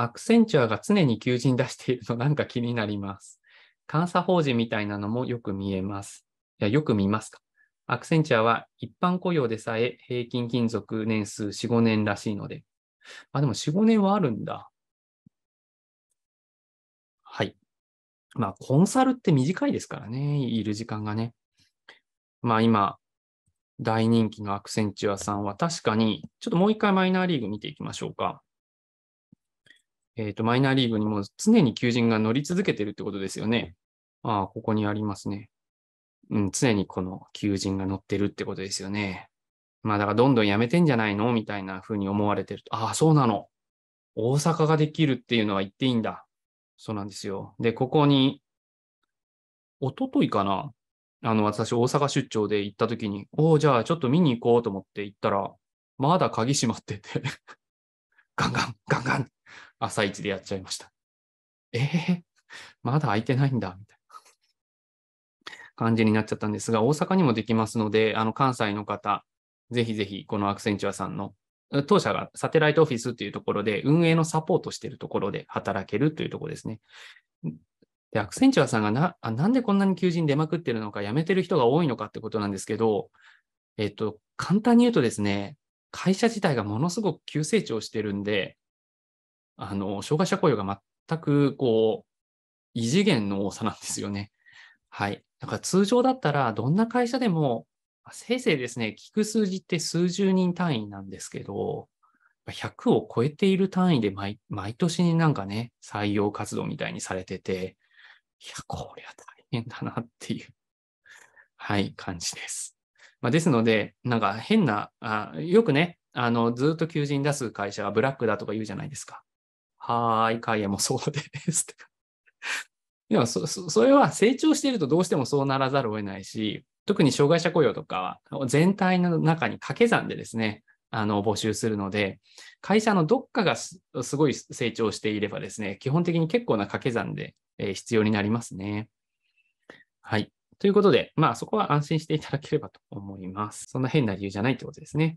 アクセンチュアが常に求人出しているのなんか気になります。監査法人みたいなのもよく見えます。いや、よく見ますか。アクセンチュアは一般雇用でさえ平均勤続年数4、5年らしいので。あ、でも4、5年はあるんだ。はい。まあ、コンサルって短いですからね、いる時間がね。まあ、今、大人気のアクセンチュアさんは確かに、ちょっともう一回マイナーリーグ見ていきましょうか。えっ、ー、と、マイナーリーグにも常に求人が乗り続けてるってことですよね。ああ、ここにありますね。うん、常にこの求人が乗ってるってことですよね。まあ、だからどんどんやめてんじゃないのみたいな風に思われてると。ああ、そうなの。大阪ができるっていうのは言っていいんだ。そうなんですよ。で、ここに、おとといかな。あの、私、大阪出張で行った時に、おお、じゃあちょっと見に行こうと思って行ったら、まだ鍵閉まってて ガンガン、ガンガン、朝一でやっちゃいました。えー、まだ空いてないんだ、みたいな感じになっちゃったんですが、大阪にもできますので、あの、関西の方、ぜひぜひ、このアクセンチュアさんの、当社がサテライトオフィスというところで、運営のサポートしているところで働けるというところですね。で、アクセンチュアさんがな、あなんでこんなに求人出まくってるのか、辞めてる人が多いのかってことなんですけど、えっと、簡単に言うとですね、会社自体がものすごく急成長してるんで、あの、障害者雇用が全く、こう、異次元の多さなんですよね。はい。だから通常だったら、どんな会社でも、せいぜいですね、聞く数字って数十人単位なんですけど、100を超えている単位で毎年になんかね、採用活動みたいにされてて、いや、こりゃ大変だなっていう、はい、感じです。まあ、ですので、なんか変な、あよくね、あの、ずっと求人出す会社がブラックだとか言うじゃないですか。はーい、イ也もそうですとか。でもそ、それは成長しているとどうしてもそうならざるを得ないし、特に障害者雇用とかは全体の中に掛け算でですね、あの募集するので、会社のどっかがすごい成長していればですね、基本的に結構な掛け算で、え必要になりますね。はい。ということで、まあそこは安心していただければと思います。そんな変な理由じゃないってことですね。